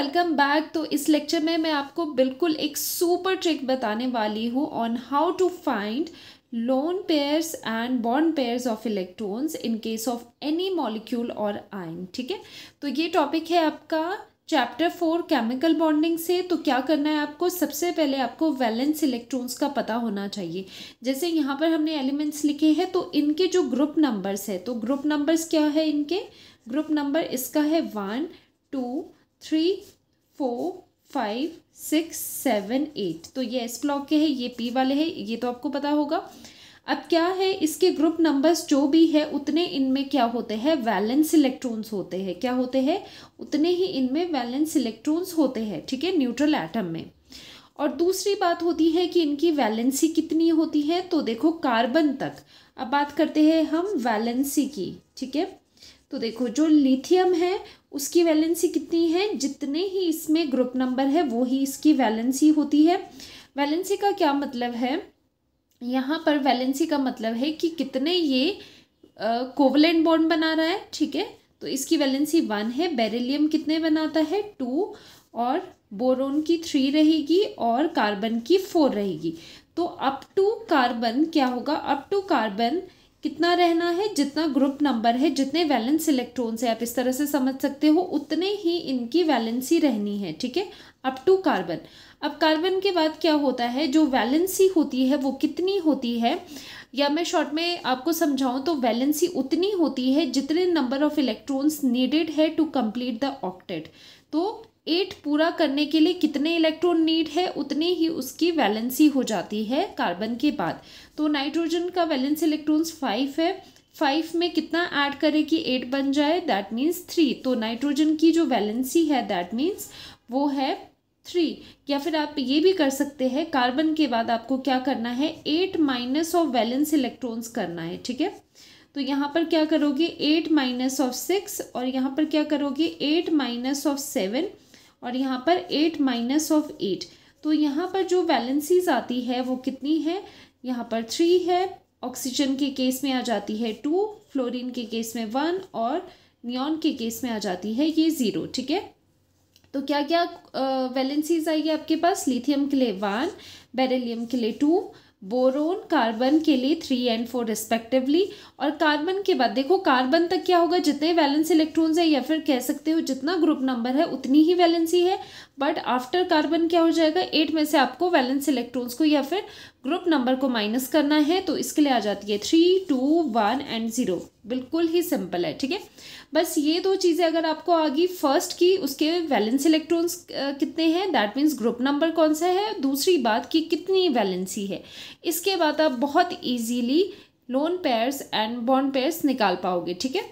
Welcome back तो इस lecture में मैं आपको बिल्कुल एक सुपर ट्रिक बताने वाली हूँ on how to find lone pairs and bond pairs of electrons in case of any molecule और आयन ठीक है तो ये टॉपिक है आपका चैप्टर फोर केमिकल बॉन्डिंग से तो क्या करना है आपको सबसे पहले आपको वैलेंस इलेक्ट्रॉन्स का पता होना चाहिए जैसे यहाँ पर हमने एलिमेंट्स लिखे हैं तो इनके जो ग्रुप नंबर्स है तो ग्रुप नंबर्स क्या है इनके ग्रुप नंबर इसका है one two three four five six seven eight तो ये एस ब्लॉक के हैं ये पी वाले हैं ये तो आपको पता होगा अब क्या है इसके ग्रुप नंबर्स जो भी है उतने इनमें क्या होते हैं वैलेंस इलेक्ट्रॉन्स होते हैं क्या होते हैं उतने ही इनमें वैलेंस इलेक्ट्रॉन्स होते हैं ठीक है न्यूट्रल एटम में और दूसरी बात होती है कि इनकी वैलेंसी कितनी होती है तो देखो कार्बन तक अब बात करते हैं हम वैलेंसी की ठीक है तो देखो जो लिथियम है उसकी वैलेंसी कितनी है जितने ही इसमें ग्रुप नंबर है वो ही इसकी वैलेंसी होती है वैलेंसी का क्या मतलब है यहाँ पर वैलेंसी का मतलब है कि कितने ये कोवलेंट बॉन्ड बना रहा है ठीक है तो इसकी वैलेंसी वन है बेरिलियम कितने बनाता है टू और बोरोन की थ्री रहेगी और कार्बन की फोर रहेगी तो अप टू कार्बन क्या होगा अप टू कार्बन कितना रहना है जितना ग्रुप नंबर है जितने वैलेंस इलेक्ट्रॉन्स है आप इस तरह से समझ सकते हो उतने ही इनकी वैलेंसी रहनी है ठीक है अप टू कार्बन अब कार्बन के बाद क्या होता है जो वैलेंसी होती है वो कितनी होती है या मैं शॉर्ट में आपको समझाऊं तो वैलेंसी उतनी होती है जितने नंबर ऑफ इलेक्ट्रॉन्स नीडेड है टू कंप्लीट द ऑक्टेट तो एट पूरा करने के लिए कितने इलेक्ट्रॉन नीड है उतने ही उसकी वैलेंसी हो जाती है कार्बन के बाद तो नाइट्रोजन का वैलेंस इलेक्ट्रॉन्स फाइव है फाइव में कितना ऐड करें कि एट बन जाए दैट मीन्स थ्री तो नाइट्रोजन की जो वैलेंसी है दैट मीन्स वो है थ्री या फिर आप ये भी कर सकते हैं कार्बन के बाद आपको क्या करना है eight minus of valence electrons करना है ठीक है तो यहाँ पर क्या करोगे एट माइनस ऑफ सिक्स और यहाँ पर क्या करोगे एट माइनस ऑफ सेवन और यहाँ पर एट माइनस ऑफ एट तो यहाँ पर जो वैलेंसीज आती है वो कितनी है यहाँ पर थ्री है ऑक्सीजन के केस में आ जाती है टू फ्लोरीन के केस में वन और नियॉन के केस में आ जाती है ये ज़ीरो ठीक है तो क्या क्या वैलेंसीज आएगी आपके पास लिथियम के लिए वन बेरेलीम के लिए टू बोरोन कार्बन के लिए थ्री एंड फोर रिस्पेक्टिवली और कार्बन के बाद देखो कार्बन तक क्या होगा जितने वैलेंस इलेक्ट्रॉन्स है या फिर कह सकते हो जितना ग्रुप नंबर है उतनी ही वैलेंसी है बट आफ्टर कार्बन क्या हो जाएगा एट में से आपको वैलेंस इलेक्ट्रॉन्स को या फिर ग्रुप नंबर को माइनस करना है तो इसके लिए आ जाती है three two one and zero बिल्कुल ही सिंपल है ठीक है बस ये दो चीज़ें अगर आपको आ गई फर्स्ट की उसके वैलेंस इलेक्ट्रॉन्स कितने हैं दैट मीन्स ग्रुप नंबर कौन सा है दूसरी बात कि कितनी वैलेंसी है इसके बाद आप बहुत easily lone pairs and bond pairs निकाल पाओगे ठीक है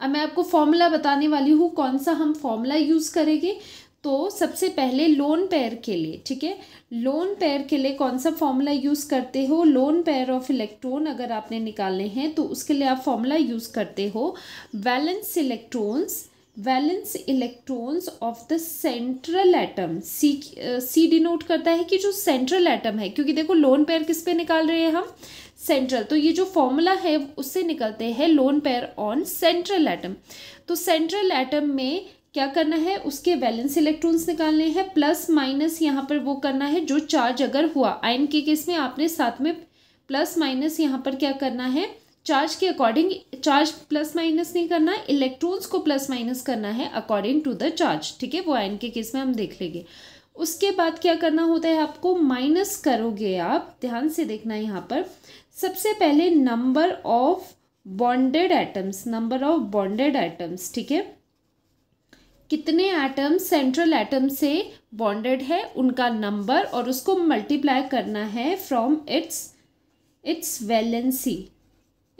अब मैं आपको फॉर्मूला बताने वाली हूँ कौन सा हम फॉर्मूला यूज़ करेंगे तो सबसे पहले लोन पेयर के लिए ठीक है लोन पेयर के लिए कौन सा फॉर्मूला यूज़ करते हो लोन पेयर ऑफ इलेक्ट्रॉन अगर आपने निकालने हैं तो उसके लिए आप फॉर्मूला यूज़ करते हो valence electrons valence electrons of the central atom C C denote करता है कि जो सेंट्रल एटम है क्योंकि देखो लोन पेयर किस पे निकाल रहे हैं हम सेंट्रल तो ये जो फॉर्मूला है उससे निकलते हैं lone pair on central atom तो सेंट्रल एटम में क्या करना है उसके वैलेंस इलेक्ट्रॉन्स निकालने हैं प्लस माइनस यहाँ पर वो करना है जो चार्ज अगर हुआ आयन के केस में आपने साथ में प्लस माइनस यहाँ पर क्या करना है चार्ज के अकॉर्डिंग चार्ज प्लस माइनस नहीं करना है इलेक्ट्रॉन्स को प्लस माइनस करना है अकॉर्डिंग टू द चार्ज ठीक है वो आयन के केस में हम देख लेंगे उसके बाद क्या करना होता है आपको माइनस करोगे आप ध्यान से देखना है यहाँ पर सबसे पहले number of bonded atoms number of bonded atoms ठीक है कितने एटम सेंट्रल एटम से बॉन्डेड है उनका नंबर और उसको मल्टीप्लाई करना है from its its valency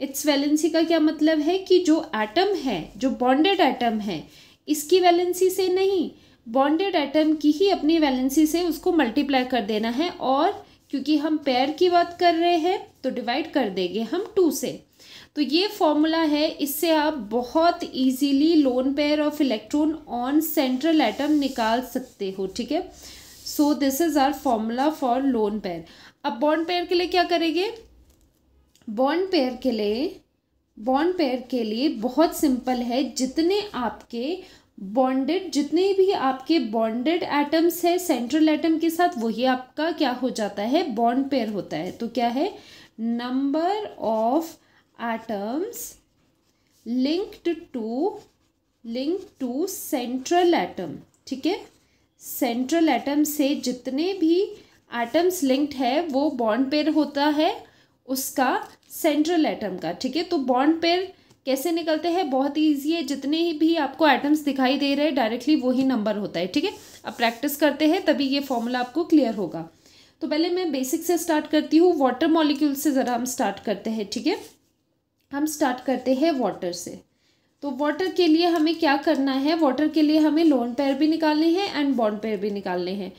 its valency का क्या मतलब है कि जो एटम है जो बॉन्डेड एटम है इसकी वैलेंसी से नहीं बॉन्डेड एटम की ही अपनी वैलेंसी से उसको मल्टीप्लाई कर देना है और क्योंकि हम पेयर की बात कर रहे हैं तो डिवाइड कर देंगे हम टू से तो ये फॉर्मूला है इससे आप बहुत easily lone pair of electron on central atom निकाल सकते हो ठीक है so this is our formula for lone pair अब बॉन्ड पेयर के लिए क्या करेंगे बॉन्ड पेयर के लिए बॉन्ड पेयर के लिए बहुत सिंपल है जितने आपके बॉन्डेड जितने भी आपके बॉन्डेड एटम्स है सेंट्रल एटम के साथ वही आपका क्या हो जाता है बॉन्ड पेयर होता है तो क्या है number of atoms linked to linked to central atom ठीक है सेंट्रल एटम से जितने भी एटम्स लिंक्ड है वो बॉन्ड पेयर होता है उसका सेंट्रल एटम का ठीक है तो बॉन्ड पेयर कैसे निकलते हैं बहुत ईजी है जितने ही भी आपको एटम्स दिखाई दे रहे हैं डायरेक्टली वही नंबर होता है ठीक है अब प्रैक्टिस करते हैं तभी ये फॉर्मूला आपको क्लियर होगा तो पहले मैं बेसिक से स्टार्ट करती हूँ वाटर मॉलिक्यूल से ज़रा हम स्टार्ट करते हैं ठीक है थीके? हम स्टार्ट करते हैं वाटर से तो वाटर के लिए हमें क्या करना है वाटर के लिए हमें लोन पेयर भी निकालने हैं एंड बॉन्ड पेयर भी निकालने हैं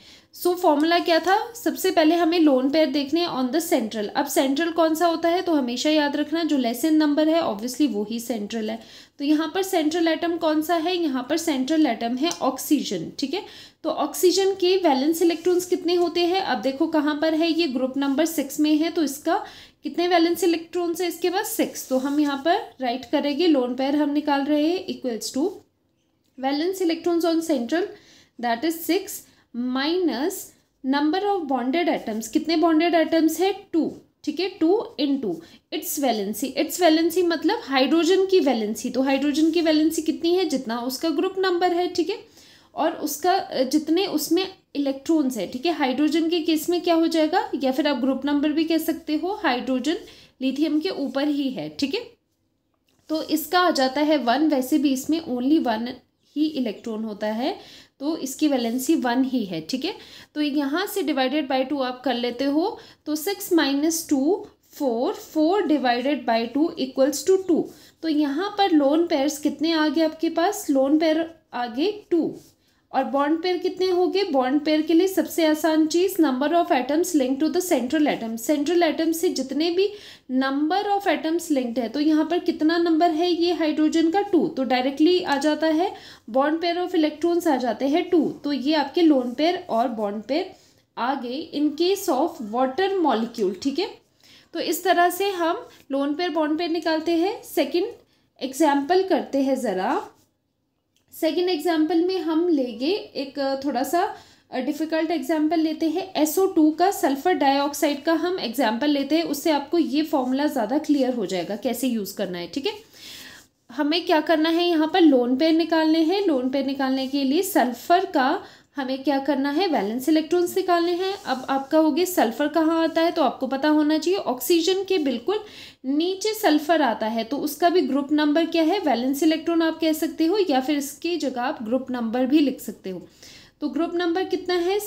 सो so, फॉर्मूला क्या था सबसे पहले हमें लोन पेयर देखने हैं ऑन द सेंट्रल अब सेंट्रल कौन सा होता है तो हमेशा याद रखना जो लेसन नंबर है ऑब्वियसली वो ही सेंट्रल है तो यहाँ पर सेंट्रल एटम कौन सा है यहाँ पर सेंट्रल एटम है ऑक्सीजन ठीक है तो ऑक्सीजन के वैलेंस इलेक्ट्रॉन्स कितने होते हैं अब देखो कहाँ पर है ये ग्रुप नंबर सिक्स में है तो इसका कितने वैलेंस इलेक्ट्रॉन्स है इसके पास सिक्स तो हम यहाँ पर राइट करेंगे लोन पेयर हम निकाल रहे हैं equals to valence electrons on central that is six minus number of bonded atoms कितने बॉन्डेड एटम्स है टू ठीक है two into its valency its valency मतलब हाइड्रोजन की वैलेंसी तो हाइड्रोजन की वैलेंसी कितनी है जितना उसका ग्रुप नंबर है ठीक है और उसका जितने उसमें इलेक्ट्रॉन्स है ठीक है हाइड्रोजन के केस में क्या हो जाएगा या फिर आप ग्रुप नंबर भी कह सकते हो हाइड्रोजन लिथियम के ऊपर ही है ठीक है तो इसका आ जाता है वन वैसे भी इसमें ओनली वन ही इलेक्ट्रॉन होता है तो इसकी वैलेंसी वन ही है ठीक है तो यहाँ से डिवाइडेड बाई टू आप कर लेते हो तो six minus two four four divided by two equals to two तो यहाँ पर लोन पेयर्स कितने आ गए आपके पास लोन पेयर आगे टू और बॉन्ड पेयर कितने हो गए बॉन्ड पेयर के लिए सबसे आसान चीज़ number of atoms link to the central atom central atom से जितने भी नंबर ऑफ एटम्स लिंक्ड है तो यहाँ पर कितना नंबर है ये हाइड्रोजन का टू तो डायरेक्टली आ जाता है बॉन्ड पेयर ऑफ इलेक्ट्रॉन्स आ जाते हैं टू तो ये आपके लोन पेयर और बॉन्ड पेयर आ गए in case of water molecule ठीक है तो इस तरह से हम लोन पेयर बॉन्ड पेयर निकालते हैं सेकेंड एग्जाम्पल करते हैं ज़रा सेकेंड एग्जाम्पल में हम लेंगे एक थोड़ा सा डिफ़िकल्ट एग्जाम्पल लेते हैं एस ओ टू का सल्फ़र डाइऑक्साइड का हम एग्जाम्पल लेते हैं उससे आपको ये फॉर्मूला ज़्यादा क्लियर हो जाएगा कैसे यूज़ करना है ठीक है हमें क्या करना है यहाँ पर लोन पेयर निकालने हैं लोन पेयर निकालने के लिए सल्फ़र का हमें क्या करना है वैलेंस इलेक्ट्रॉन्स निकालने हैं अब आपका हो गया सल्फर कहाँ आता है तो आपको पता होना चाहिए ऑक्सीजन के बिल्कुल नीचे सल्फर आता है तो उसका भी ग्रुप नंबर क्या है वैलेंस इलेक्ट्रॉन आप कह सकते हो या फिर इसकी जगह आप ग्रुप नंबर भी लिख सकते हो तो ग्रुप नंबर कितना है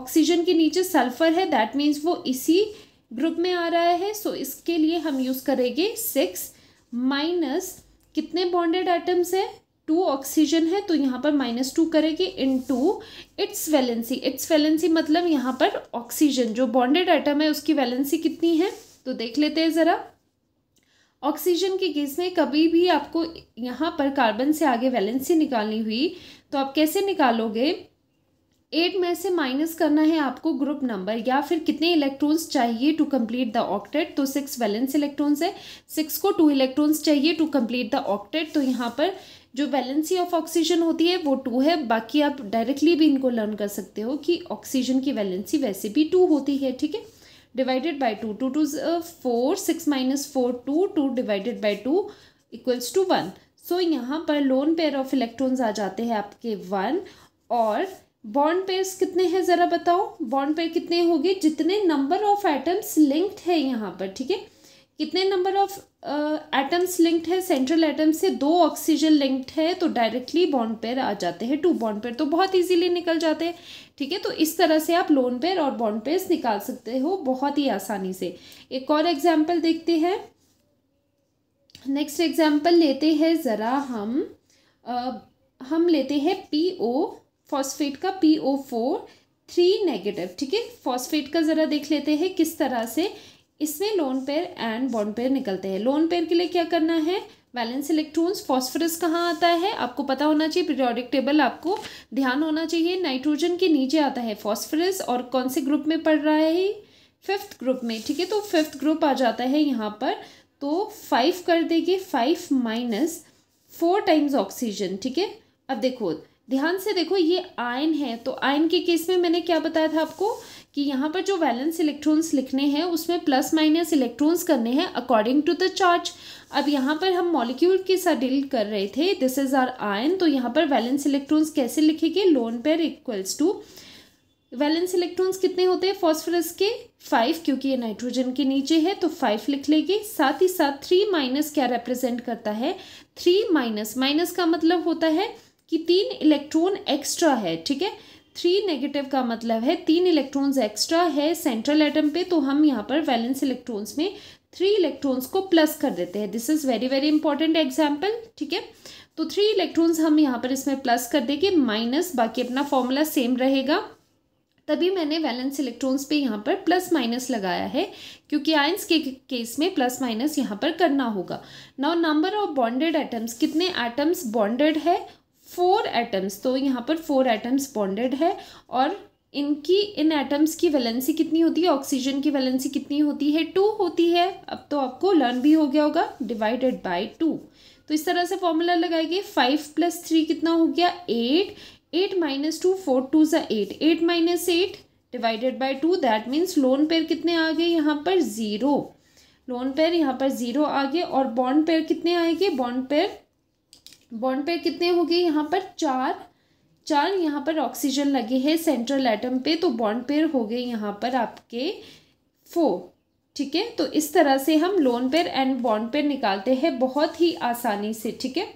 ऑक्सीजन के नीचे सल्फर है दैट मीन्स वो इसी ग्रुप में आ रहा है सो so इसके लिए हम यूज़ करेंगे सिक्स माइनस कितने बॉन्डेड आइटम्स हैं टू ऑक्सीजन है तो यहाँ पर माइनस टू करेगी into its valency its valency मतलब यहाँ पर ऑक्सीजन जो बॉन्डेड आइटम है उसकी वैलेंसी कितनी है तो देख लेते हैं ज़रा ऑक्सीजन के केस में कभी भी आपको यहाँ पर कार्बन से आगे वैलेंसी निकालनी हुई तो आप कैसे निकालोगे एट में से माइनस करना है आपको ग्रुप नंबर या फिर कितने इलेक्ट्रॉन्स चाहिए टू कंप्लीट द ऑक्टेट तो सिक्स वैलेंस इलेक्ट्रॉन्स है सिक्स को टू इलेक्ट्रॉन्स चाहिए टू कंप्लीट द ऑक्टेट तो यहाँ पर जो वैलेंसी ऑफ ऑक्सीजन होती है वो टू है बाकी आप डायरेक्टली भी इनको लर्न कर सकते हो कि ऑक्सीजन की वैलेंसी वैसे भी टू होती है ठीक है divided by two two two four six minus four two two divided by two equals to one so यहाँ पर लोन पेयर ऑफ इलेक्ट्रॉन्स आ जाते हैं आपके वन और बॉन्ड पेयर्स कितने हैं ज़रा बताओ बॉन्ड पेयर कितने होंगे जितने नंबर ऑफ एटम्स लिंक्ड है यहाँ पर ठीक है कितने नंबर ऑफ एटम्स लिंक्ड है सेंट्रल एटम से दो ऑक्सीजन लिंक्ड है तो डायरेक्टली बॉन्ड पेयर आ जाते हैं टू बॉन्ड पेयर तो बहुत इजीली निकल जाते हैं ठीक है तो इस तरह से आप लोन पेयर और बॉन्ड पेयर निकाल सकते हो बहुत ही आसानी से एक और एग्जाम्पल देखते हैं नेक्स्ट एग्जाम्पल लेते हैं ज़रा हम आ, हम लेते हैं पी ओ फॉस्फेट का P O four three negative ठीक है फॉस्फेट का ज़रा देख लेते हैं किस तरह से इसमें lone pair and bond pair निकलते हैं लोन पेयर के लिए क्या करना है वैलेंस इलेक्ट्रॉन्स फॉस्फोरस कहाँ आता है आपको पता होना चाहिए पीरियोडिक टेबल आपको ध्यान होना चाहिए नाइट्रोजन के नीचे आता है फॉस्फोरस और कौन से ग्रुप में पड़ रहा है फिफ्थ ग्रुप में ठीक है तो फिफ्थ ग्रुप आ जाता है यहाँ पर तो फाइव कर देगी five minus four times oxygen ठीक है अब देखो ध्यान से देखो ये आयन है तो आयन के केस में मैंने क्या बताया था आपको कि यहाँ पर जो वैलेंस इलेक्ट्रॉन्स लिखने हैं उसमें प्लस माइनस इलेक्ट्रॉन्स करने हैं अकॉर्डिंग टू द चार्ज अब यहाँ पर हम मॉलिक्यूल के साथ डील कर रहे थे दिस इज आर आयन तो यहाँ पर वैलेंस इलेक्ट्रॉन्स कैसे लिखेंगे lone pair equals to valence electrons कितने होते हैं फॉस्फोरस के फाइव क्योंकि ये नाइट्रोजन के नीचे है तो फाइव लिख लेंगे साथ ही साथ थ्री माइनस क्या रिप्रेजेंट करता है थ्री माइनस माइनस का मतलब होता है कि तीन इलेक्ट्रॉन एक्स्ट्रा है ठीक है थ्री नेगेटिव का मतलब है तीन इलेक्ट्रॉन्स एक्स्ट्रा है सेंट्रल एटम पे तो हम यहाँ पर वैलेंस इलेक्ट्रॉन्स में थ्री इलेक्ट्रॉन्स को प्लस कर देते हैं this is very very important example ठीक है तो थ्री इलेक्ट्रॉन्स हम यहाँ पर इसमें प्लस कर देंगे माइनस बाकी अपना फॉर्मूला सेम रहेगा तभी मैंने वैलेंस इलेक्ट्रॉन्स पे यहाँ पर प्लस माइनस लगाया है क्योंकि आयंस के केस में प्लस माइनस यहाँ पर करना होगा now number of bonded atoms कितने एटम्स बॉन्डेड है फोर एटम्स तो यहाँ पर फोर एटम्स बॉन्डेड है और इनकी इन एटम्स की वैलेंसी कितनी होती है ऑक्सीजन की वैलेंसी कितनी होती है टू होती है अब तो आपको लर्न भी हो गया होगा डिवाइडेड बाय टू तो इस तरह से फॉर्मूला लगाएंगे फाइव प्लस थ्री कितना हो गया eight eight minus two four two ज़ा eight eight minus eight divided by two that means lone pair कितने आ गए यहाँ पर ज़ीरो लोन पेयर यहाँ पर ज़ीरो आ गए और बॉन्ड पेयर कितने आएंगे बॉन्ड पेयर बॉन्ड पे कितने हो गए यहाँ पर चार चार यहाँ पर ऑक्सीजन लगे हैं सेंट्रल एटम पे तो बॉन्ड पेयर हो गए यहाँ पर आपके फोर ठीक है तो इस तरह से हम lone pair and bond pair निकालते हैं बहुत ही आसानी से ठीक है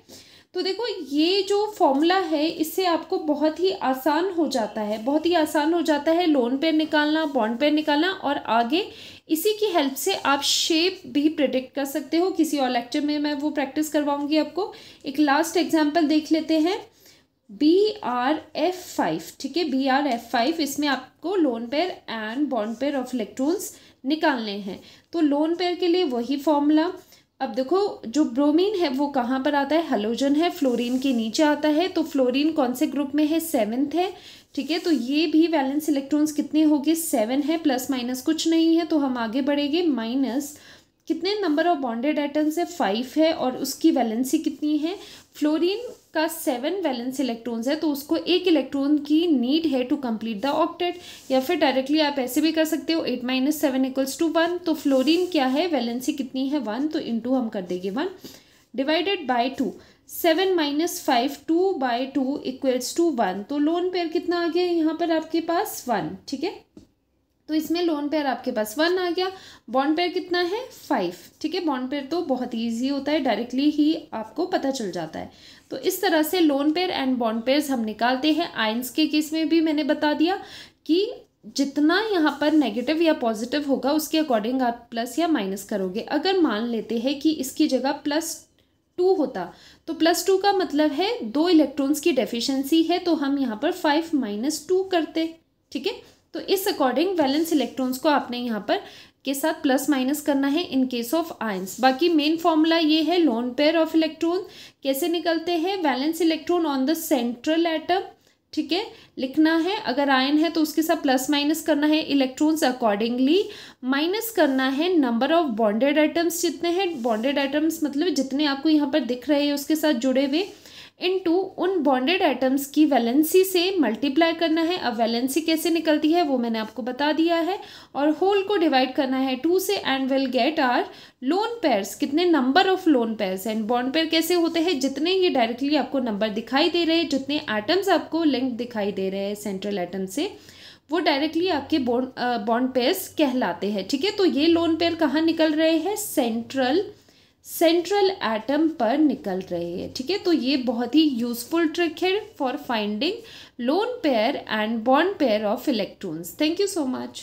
तो देखो ये जो फॉर्मूला है इससे आपको बहुत ही आसान हो जाता है बहुत ही आसान हो जाता है लोन पेयर निकालना बॉन्ड पे निकालना और आगे इसी की हेल्प से आप शेप भी प्रिडिक्ट कर सकते हो किसी और लेक्चर में मैं वो प्रैक्टिस करवाऊंगी आपको एक लास्ट एग्जाम्पल देख लेते हैं बी आर एफ फाइव ठीक है बी आर एफ फाइव इसमें आपको lone pair and bond pair of electrons निकालने हैं तो लोन पेयर के लिए वही फॉर्मूला अब देखो जो ब्रोमीन है वो कहाँ पर आता है हलोजन है फ्लोरीन के नीचे आता है तो फ्लोरीन कौन से ग्रुप में है सेवन्थ है ठीक है तो ये भी वैलेंस इलेक्ट्रॉन्स कितने हो गए सेवन है प्लस माइनस कुछ नहीं है तो हम आगे बढ़ेंगे माइनस कितने नंबर ऑफ बॉन्डेड एटम्स है फाइव है और उसकी वैलेंसी कितनी है फ्लोरीन का सेवन वैलेंस इलेक्ट्रॉन्स है तो उसको एक इलेक्ट्रॉन की नीड है टू कंप्लीट द ऑक्टेट या फिर डायरेक्टली आप ऐसे भी कर सकते हो eight minus seven equals to one तो फ्लोरीन क्या है वैलेंसी कितनी है वन तो इंटू हम कर देंगे one divided by two seven minus five two by two equals to one तो लोन पेयर कितना आ गया यहाँ पर आपके पास वन ठीक है तो इसमें लोन पेयर आपके पास वन आ गया बॉन्ड पेयर कितना है फाइव ठीक है बॉन्ड पेयर तो बहुत ईजी होता है डायरेक्टली ही आपको पता चल जाता है तो इस तरह से lone pair and bond pair हम निकालते हैं आइंस के केस में भी मैंने बता दिया कि जितना यहाँ पर नेगेटिव या पॉजिटिव होगा उसके अकॉर्डिंग आप प्लस या माइनस करोगे अगर मान लेते हैं कि इसकी जगह प्लस टू होता तो प्लस टू का मतलब है दो इलेक्ट्रॉन्स की डेफिशिएंसी है तो हम यहाँ पर फाइव माइनस टू करते ठीक है तो इस अकॉर्डिंग वैलेंस इलेक्ट्रॉन्स को आपने यहाँ पर के साथ प्लस माइनस करना है इन केस ऑफ आयंस बाकी मेन फॉर्मूला ये है लोन पेयर ऑफ इलेक्ट्रॉन कैसे निकलते हैं valence electron on the central atom ठीक है लिखना है अगर आयन है तो उसके साथ प्लस माइनस करना है इलेक्ट्रॉन्स अकॉर्डिंगली माइनस करना है नंबर ऑफ बॉन्डेड आइटम्स जितने हैं बॉन्डेड आइटम्स मतलब जितने आपको यहाँ पर दिख रहे हैं उसके साथ जुड़े हुए इनटू उन बॉन्डेड एटम्स की वैलेंसी से मल्टीप्लाई करना है अब वैलेंसी कैसे निकलती है वो मैंने आपको बता दिया है और होल को डिवाइड करना है टू से and will get our lone pairs कितने number of lone pairs and bond pair कैसे होते हैं जितने ये डायरेक्टली आपको नंबर दिखाई दे रहे हैं जितने एटम्स आपको लिंक दिखाई दे रहे हैं सेंट्रल एटम से वो डायरेक्टली आपके बॉन्ड बॉन्ड पेयर्स कहलाते हैं ठीक है तो ये लोन पेयर कहाँ निकल रहे हैं सेंट्रल सेंट्रल एटम पर निकल रहे हैं ठीक है तो ये बहुत ही यूजफुल ट्रिक है for finding lone pair and bond pair of electrons thank you so much